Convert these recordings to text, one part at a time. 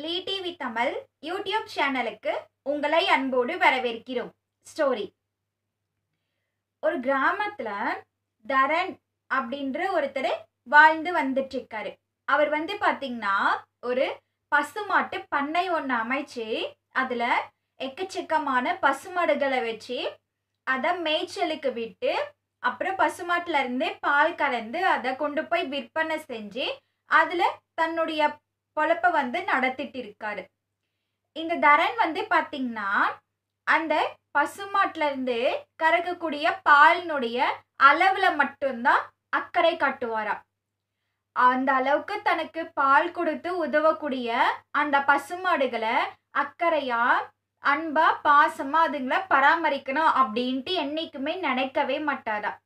லீ TV Tamil YouTube சேனலுக்கு உங்களை அன்போடு வரவேற்கிறோம் ஸ்டோரி ஒரு கிராமத்தில் தரன் அப்படின்ற ஒருத்தர் வாழ்ந்து வந்துட்டு அவர் வந்து பார்த்திங்கன்னா ஒரு பசுமாட்டு பண்ணை ஒன்று அமைச்சு அதில் எக்கச்சக்கமான பசுமாடுகளை வச்சு அதை மேய்ச்சலுக்கு விட்டு அப்புறம் பசுமாட்டில இருந்தே பால் கலந்து அதை கொண்டு போய் விற்பனை செஞ்சு அதில் தன்னுடைய பொழப்பை வந்து நடத்திட்டு இருக்காரு இந்த தரன் வந்து பார்த்தீங்கன்னா அந்த பசுமாட்டிலேருந்து கறக்கக்கூடிய பாலினுடைய அளவில் மட்டும்தான் அக்கறை காட்டுவாராம் அந்த அளவுக்கு தனக்கு பால் கொடுத்து உதவக்கூடிய அந்த பசுமாடுகளை அக்கறையா அன்பா பாசமா அதுங்களை பராமரிக்கணும் அப்படின்ட்டு என்னைக்குமே நினைக்கவே மாட்டாதான்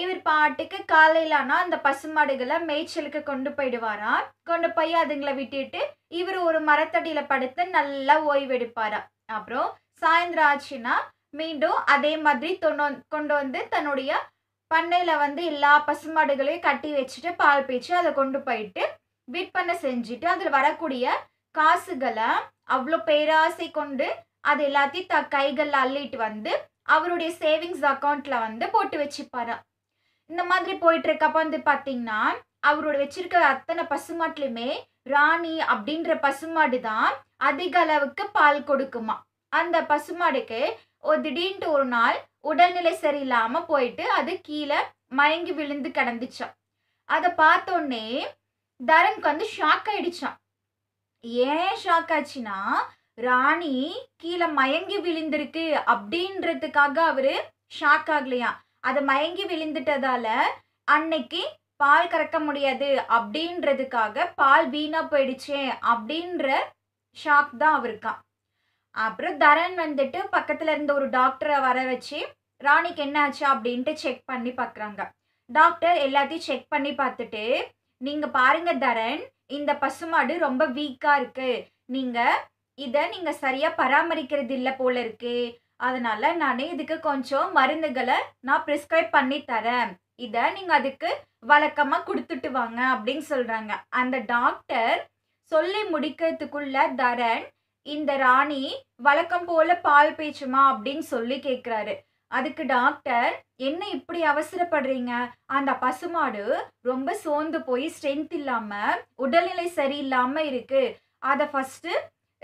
இவர் பாட்டுக்கு காலையிலானா அந்த பசுமாடுகளை மேய்ச்சலுக்கு கொண்டு போயிடுவாரா கொண்டு போய் அதுங்களை விட்டுட்டு இவர் ஒரு மரத்தடியில் படுத்து நல்லா ஓய்வெடுப்பாரா அப்புறம் சாயந்தரம் ஆச்சுன்னா மீண்டும் அதே மாதிரி கொண்டு வந்து தன்னுடைய பண்ணையில் வந்து எல்லா பசுமாடுகளையும் கட்டி வச்சுட்டு பால் பேச்சு அதை கொண்டு போயிட்டு விற்பனை செஞ்சுட்டு அதில் வரக்கூடிய காசுகளை அவ்வளோ பேராசை கொண்டு அது எல்லாத்தையும் த கைகளில் அள்ளிட்டு வந்து அவருடைய சேவிங்ஸ் அக்கௌண்ட்டில் வந்து போட்டு வச்சுப்பாரான் இந்த மாதிரி போயிட்டுருக்கப்ப வந்து பார்த்தீங்கன்னா அவரோட வச்சிருக்க அத்தனை பசுமாட்லையுமே ராணி அப்படின்ற பசுமாடு தான் அதிக அளவுக்கு பால் கொடுக்குமா அந்த பசுமாடுக்கு ஒரு திடீர்னு ஒரு நாள் உடல்நிலை சரியில்லாம போயிட்டு அது கீழே மயங்கி விழுந்து கிடந்துச்சான் அதை பார்த்தோன்னே தரனுக்கு வந்து ஷாக் ஆயிடுச்சான் ஏன் ஷாக் ஆச்சுன்னா ராணி கீழே மயங்கி விழுந்திருக்கு அப்படின்றதுக்காக அவரு ஷாக் ஆகலையா அது மயங்கி விழுந்துட்டதால அன்னைக்கு பால் கறக்க முடியாது அப்படின்றதுக்காக பால் வீணாக போயிடுச்சே அப்படின்ற ஷாக் தான் அவருக்கா அப்புறம் தரன் வந்துட்டு பக்கத்தில் இருந்த ஒரு டாக்டரை வர வச்சு ராணிக்கு என்ன ஆச்சு அப்படின்ட்டு செக் பண்ணி பார்க்குறாங்க டாக்டர் எல்லாத்தையும் செக் பண்ணி பார்த்துட்டு நீங்கள் பாருங்கள் தரன் இந்த பசுமாடு ரொம்ப வீக்காக இருக்குது நீங்கள் இதை நீங்கள் சரியாக பராமரிக்கிறது இல்லை போல இருக்கு அதனால் நான் இதுக்கு கொஞ்சம் மருந்துகளை நான் ப்ரிஸ்கிரைப் பண்ணி தரேன் இதை நீங்கள் அதுக்கு வழக்கமாக கொடுத்துட்டு வாங்க அப்படின்னு சொல்கிறாங்க அந்த டாக்டர் சொல்லி முடிக்கிறதுக்குள்ள தரன் இந்த ராணி வழக்கம் போல பால் பேச்சுமா அப்படின்னு சொல்லி கேட்குறாரு அதுக்கு டாக்டர் என்ன இப்படி அவசரப்படுறீங்க அந்த பசுமாடு ரொம்ப சோர்ந்து போய் ஸ்ட்ரென்த் இல்லாமல் உடல்நிலை சரியில்லாமல் இருக்குது அதை ஃபஸ்ட்டு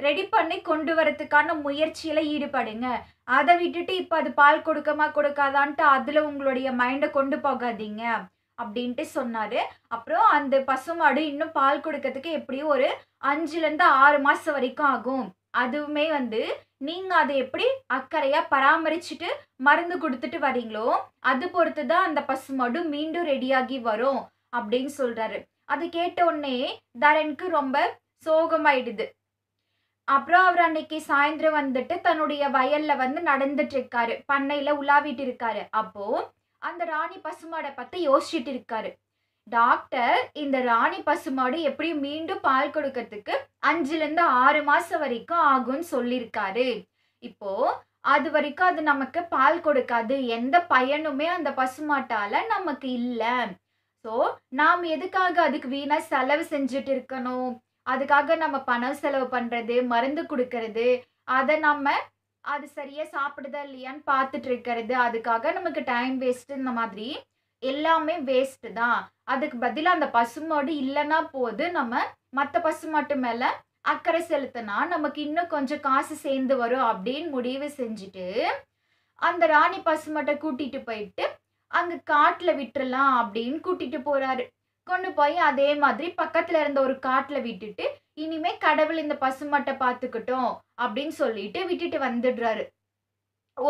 ரெடி பண்ணி கொண்டு வரத்துக்கான முயற்சியில் ஈடுபடுங்க அதை விட்டுட்டு இப்போ அது பால் கொடுக்கமா கொடுக்காதான்ட்டு அதில் உங்களுடைய மைண்டை கொண்டு போகாதீங்க அப்படின்ட்டு சொன்னார் அப்புறம் அந்த பசுமாடு இன்னும் பால் கொடுக்கறதுக்கு எப்படியும் ஒரு அஞ்சுலேருந்து ஆறு மாதம் வரைக்கும் ஆகும் அதுவுமே வந்து நீங்கள் அதை எப்படி அக்கறையாக பராமரிச்சுட்டு மருந்து கொடுத்துட்டு வரீங்களோ அது பொறுத்து தான் அந்த பசுமாடு மீண்டும் ரெடியாகி வரும் அப்படின்னு சொல்கிறாரு அது கேட்ட உடனே தரனுக்கு ரொம்ப சோகமாயிடுது அப்புறம் அவர் அன்னைக்கு சாயந்தரம் வந்துட்டு தன்னுடைய வயல்ல வந்து நடந்துட்டு இருக்காரு பண்ணையில உலாவிட்டு இருக்காரு அப்போ அந்த ராணி பசுமாடை பத்தி யோசிச்சுட்டு இருக்காரு டாக்டர் இந்த ராணி பசுமாடு எப்படியும் மீண்டும் பால் கொடுக்கறதுக்கு அஞ்சுலேருந்து ஆறு மாசம் வரைக்கும் ஆகும்னு சொல்லியிருக்காரு இப்போ அது வரைக்கும் அது நமக்கு பால் கொடுக்காது எந்த பயனுமே அந்த பசுமாட்டால நமக்கு இல்லை ஸோ நாம் எதுக்காக அதுக்கு வீணாக செலவு செஞ்சுட்டு இருக்கணும் அதுக்காக நம்ம பணம் செலவு பண்ணுறது மருந்து கொடுக்கறது அதை நம்ம அது சரியாக சாப்பிடுதா இல்லையான்னு பார்த்துட்டு இருக்கிறது அதுக்காக நமக்கு டைம் வேஸ்ட்டு இந்த மாதிரி எல்லாமே வேஸ்ட்டு தான் அதுக்கு பதிலாக அந்த பசுமாடு இல்லைன்னா போது நம்ம மற்ற பசுமாட்டு மேலே அக்கறை செலுத்தினா நமக்கு இன்னும் கொஞ்சம் காசு சேர்ந்து வரும் அப்படின்னு முடிவு செஞ்சுட்டு அந்த ராணி பசுமாட்டை கூட்டிகிட்டு போயிட்டு அங்கே காட்டில் விட்டுறலாம் அப்படின்னு கூட்டிகிட்டு போகிறாரு கொண்டு போய் அதே மாதிரி பக்கத்தில் இருந்த ஒரு காட்டில் விட்டுட்டு இனிமே கடவுள் இந்த பசுமாட்டை பார்த்துக்கிட்டோம் அப்படின்னு சொல்லிட்டு விட்டுட்டு வந்துடுறாரு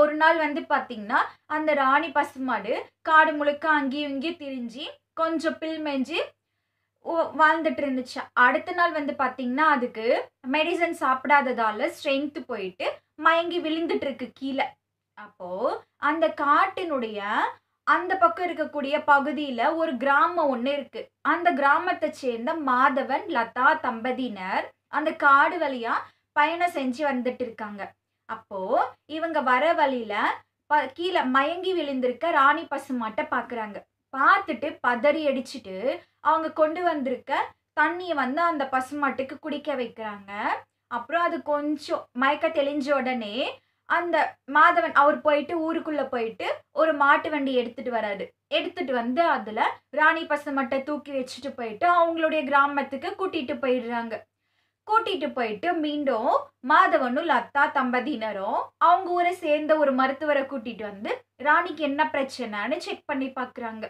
ஒரு நாள் வந்து பார்த்தீங்கன்னா அந்த ராணி பசுமாடு காடு முழுக்க அங்கேயும் இங்கேயும் திரிஞ்சு கொஞ்சம் பில் மேஞ்சு வாழ்ந்துட்டு இருந்துச்சு அடுத்த நாள் வந்து பார்த்தீங்கன்னா அதுக்கு மெடிசன் சாப்பிடாததால ஸ்ட்ரென்த்து போயிட்டு மயங்கி விழுந்துட்டு இருக்கு கீழே அப்போது அந்த காட்டினுடைய அந்த பக்கம் இருக்கக்கூடிய பகுதியில் ஒரு கிராமம் ஒன்று இருக்கு அந்த கிராமத்தை சேர்ந்த மாதவன் லதா தம்பதியினர் அந்த காடு வழியா பயணம் செஞ்சு வந்துட்டு இருக்காங்க அப்போ இவங்க வர வழியில ப கீழே மயங்கி விழுந்திருக்க ராணி பசுமாட்டை பார்க்குறாங்க பார்த்துட்டு பதறி அடிச்சுட்டு அவங்க கொண்டு வந்திருக்க தண்ணியை வந்து அந்த பசுமாட்டுக்கு குடிக்க வைக்கிறாங்க அப்புறம் அது கொஞ்சம் மயக்க தெளிஞ்ச உடனே அந்த மாதவன் அவர் போயிட்டு ஊருக்குள்ளே போயிட்டு ஒரு மாட்டு வண்டி எடுத்துகிட்டு வராரு எடுத்துகிட்டு வந்து அதில் ராணி பசுமட்டை தூக்கி வச்சுட்டு போயிட்டு அவங்களுடைய கிராமத்துக்கு கூட்டிகிட்டு போயிடுறாங்க கூட்டிகிட்டு போயிட்டு மீண்டும் மாதவனும் லத்தா தம்பதியினரும் அவங்க ஊரை சேர்ந்த ஒரு மருத்துவரை கூட்டிகிட்டு வந்து ராணிக்கு என்ன பிரச்சனைன்னு செக் பண்ணி பார்க்குறாங்க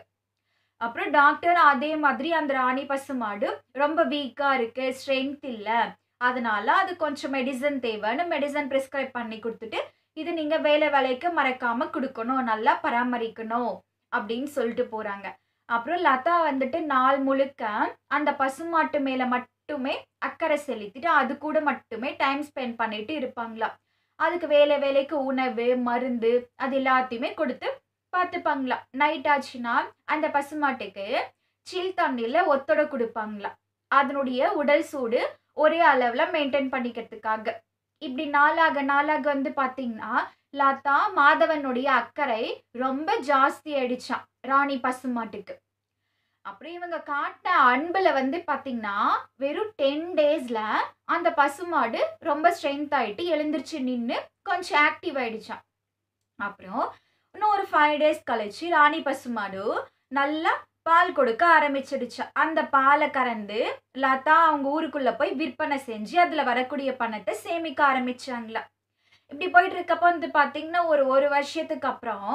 அப்புறம் டாக்டர் அதே மாதிரி அந்த ராணி பசு மாடு ரொம்ப வீக்காக இருக்குது ஸ்ட்ரென்த் இல்லை அதனால அது கொஞ்சம் மெடிசன் தேவைன்னு மெடிசன் ப்ரிஸ்கிரைப் பண்ணி கொடுத்துட்டு இது நீங்கள் வேலை வேலைக்கு மறக்காமல் கொடுக்கணும் நல்லா பராமரிக்கணும் அப்படின்னு சொல்லிட்டு போகிறாங்க அப்புறம் லதா வந்துட்டு நாள் முழுக்க அந்த பசுமாட்டு மேலே மட்டுமே அக்கறை செலுத்திட்டு அது கூட மட்டுமே டைம் ஸ்பெண்ட் பண்ணிட்டு இருப்பாங்களா அதுக்கு வேலை வேலைக்கு உணவு மருந்து அது எல்லாத்தையுமே கொடுத்து பார்த்துப்பாங்களா நைட் ஆச்சுன்னா அந்த பசுமாட்டுக்கு சில் தண்ணியில் ஒத்தடை கொடுப்பாங்களா அதனுடைய உடல் சூடு ஒரே அளவில் மெயின்டைன் பண்ணிக்கிறதுக்காக இப்படி நாளாக நாளாக வந்து பார்த்தீங்கன்னா லதா மாதவனுடைய அக்கறை ரொம்ப ஜாஸ்தி ஆயிடுச்சான் ராணி பசுமாட்டுக்கு அப்படி இவங்க காட்டின அன்பில் வந்து பார்த்தீங்கன்னா வெறும் டென் டேஸில் அந்த பசுமாடு ரொம்ப ஸ்ட்ரென்த் ஆகிட்டு எழுந்திரிச்சு நின்று கொஞ்சம் ஆக்டிவ் ஆயிடுச்சான் அப்புறம் இன்னும் ஒரு ஃபைவ் டேஸ் கழிச்சு ராணி பசுமாடு நல்லா பால் கொடுக்க ஆரம்பிச்சிடுச்சு அந்த பாலை கறந்து லதா அவங்க ஊருக்குள்ளே போய் விற்பனை செஞ்சு அதில் வரக்கூடிய பணத்தை சேமிக்க ஆரம்பிச்சாங்களா இப்படி போயிட்டு இருக்கப்போ வந்து பார்த்தீங்கன்னா ஒரு ஒரு வருஷத்துக்கு அப்புறம்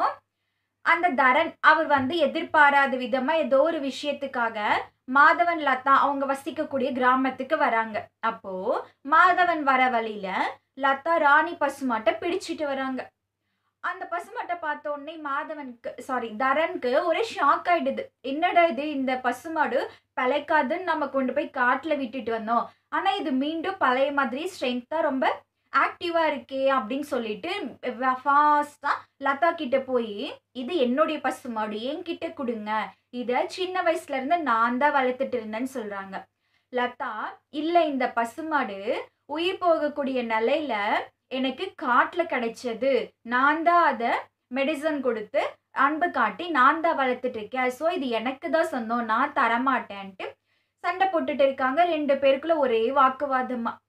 அந்த தரன் அவர் வந்து எதிர்பாராத விதமாக ஏதோ ஒரு விஷயத்துக்காக மாதவன் லதா அவங்க வசிக்கக்கூடிய கிராமத்துக்கு வராங்க அப்போ மாதவன் வர வழியில லதா ராணி பசுமாட்ட பிடிச்சிட்டு வராங்க அந்த பசுமாட்டை பார்த்த உடனே மாதவனுக்கு சாரி தரனுக்கு ஒரே ஷாக் ஆயிடுது என்னடா இது இந்த பசுமாடு பிழைக்காதுன்னு நம்ம கொண்டு போய் காட்டில் விட்டுட்டு வந்தோம் ஆனால் இது மீண்டும் பழைய மாதிரி ஸ்ட்ரென்த்தாக ரொம்ப ஆக்டிவாக இருக்கே அப்படின்னு சொல்லிட்டு ஃபாஸ்ட்டாக லதா கிட்ட போய் இது என்னுடைய பசுமாடு என்கிட்ட கொடுங்க இதை சின்ன வயசுலேருந்து நான் தான் வளர்த்துட்டு இருந்தேன்னு சொல்கிறாங்க லதா இல்லை இந்த பசுமாடு உயிர் போகக்கூடிய நிலையில எனக்கு காட்டில் கிடைச்சது நான் தான் அதை மெடிசன் கொடுத்து அன்பு காட்டி நான் தான் வளர்த்துட்டு இருக்கேன் ஸோ இது எனக்கு தான் சொந்தம் நான் தரமாட்டேன்ட்டு சண்டை போட்டுட்டு இருக்காங்க ரெண்டு பேருக்குள்ள ஒரே வாக்குவாதமாக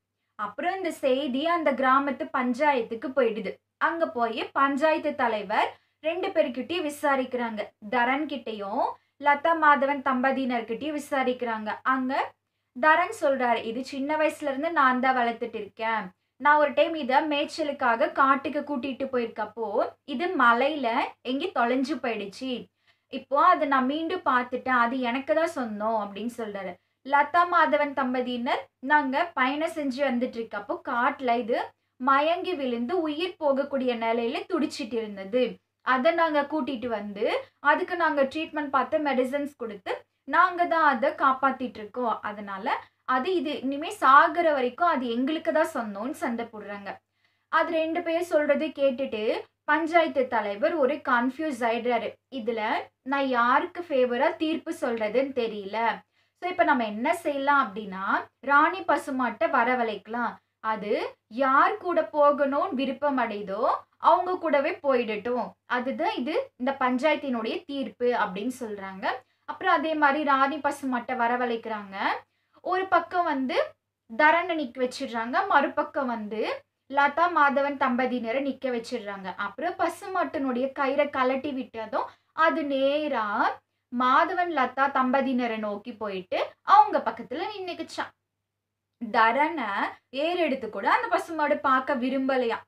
அப்புறம் இந்த செய்தி அந்த கிராமத்து பஞ்சாயத்துக்கு போயிடுது அங்கே போய் பஞ்சாயத்து தலைவர் ரெண்டு பேர்கிட்டயும் விசாரிக்கிறாங்க தரன் கிட்டேயும் லதா மாதவன் தம்பதியினர்கிட்டயும் விசாரிக்கிறாங்க அங்கே தரன் சொல்கிறாரு இது சின்ன வயசுலேருந்து நான் தான் வளர்த்துட்டு இருக்கேன் நான் ஒரு டைம் இதை மேய்ச்சலுக்காக காட்டுக்கு கூட்டிகிட்டு போயிருக்கப்போ இது மலையில் எங்கே தொலைஞ்சு போயிடுச்சு இப்போ அதை நான் மீண்டும் பார்த்துட்டேன் அது எனக்கு தான் சொன்னோம் அப்படின்னு சொல்கிறாரு லதா மாதவன் தம்பதியினர் நாங்கள் பயணம் செஞ்சு வந்துட்டு காட்டில் இது மயங்கி விழுந்து உயிர் போகக்கூடிய நிலையில துடிச்சிட்டு இருந்தது அதை நாங்கள் கூட்டிகிட்டு வந்து அதுக்கு நாங்கள் ட்ரீட்மெண்ட் பார்த்து மெடிசன்ஸ் கொடுத்து நாங்கள் தான் அதை காப்பாற்றிட்டு இருக்கோம் அதனால அது இது இனிமே சாகிற வரைக்கும் அது எங்களுக்கு தான் சொந்தம்னு சண்டை போடுறாங்க அது ரெண்டு பேர் சொல்றது கேட்டுட்டு பஞ்சாயத்து தலைவர் ஒரு கன்ஃபியூஸ் ஆயிடுறாரு இதுல நான் யாருக்கு ஃபேவரா தீர்ப்பு சொல்றதுன்னு தெரியல ஸோ இப்போ நம்ம என்ன செய்யலாம் அப்படின்னா ராணி பசுமாட்டை வரவழைக்கலாம் அது யார் கூட போகணும்னு விருப்பம் அடையுதோ அவங்க கூடவே போயிடட்டும் அதுதான் இது இந்த பஞ்சாயத்தினுடைய தீர்ப்பு அப்படின்னு சொல்றாங்க அப்புறம் அதே மாதிரி ராணி பசுமாட்டை வரவழைக்கிறாங்க ஒரு பக்கம் வந்து தரணை நிற்க வச்சிடுறாங்க மறுபக்கம் வந்து லதா மாதவன் தம்பதியினரை நிற்க வச்சிடுறாங்க அப்புறம் பசுமாட்டனுடைய கயிறை கலட்டி விட்டதும் அது நேராக மாதவன் லதா தம்பதியினரை நோக்கி போயிட்டு அவங்க பக்கத்தில் நின்றுக்குச்சான் தரனை ஏறெடுத்து கூட அந்த பசுமாடு பார்க்க விரும்பலையாம்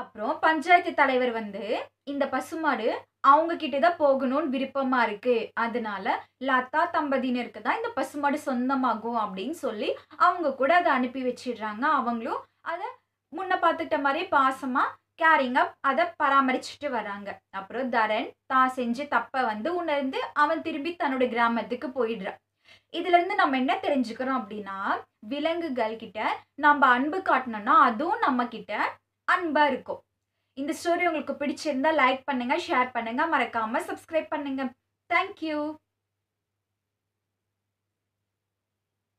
அப்புறம் பஞ்சாயத்து தலைவர் வந்து இந்த பசுமாடு அவங்க கிட்டதான் தான் போகணும்னு விருப்பமா இருக்கு அதனால லதா தம்பதியினருக்கு தான் இந்த பசுமாடு சொந்தமாகும் அப்படின்னு சொல்லி அவங்க கூட அதை அனுப்பி வச்சிடுறாங்க அவங்களும் அதை முன்ன பார்த்துட்ட மாதிரி பாசமா கேரிங்காக அதை பராமரிச்சுட்டு வராங்க அப்புறம் தரன் தான் செஞ்ச தப்பை வந்து உணர்ந்து அவன் திரும்பி தன்னோட கிராமத்துக்கு போயிடுறான் இதுலேருந்து நம்ம என்ன தெரிஞ்சுக்கிறோம் அப்படின்னா விலங்குகள் கிட்ட நம்ம அன்பு காட்டணும்னா அதுவும் நம்ம கிட்ட அன்பாக இருக்கும் இந்த ஸ்டோரி உங்களுக்கு பிடிச்சிருந்தா லைக் பண்ணுங்கள் ஷேர் பண்ணுங்கள் மறக்காமல் சப்ஸ்கிரைப் பண்ணுங்கள் தேங்க்யூ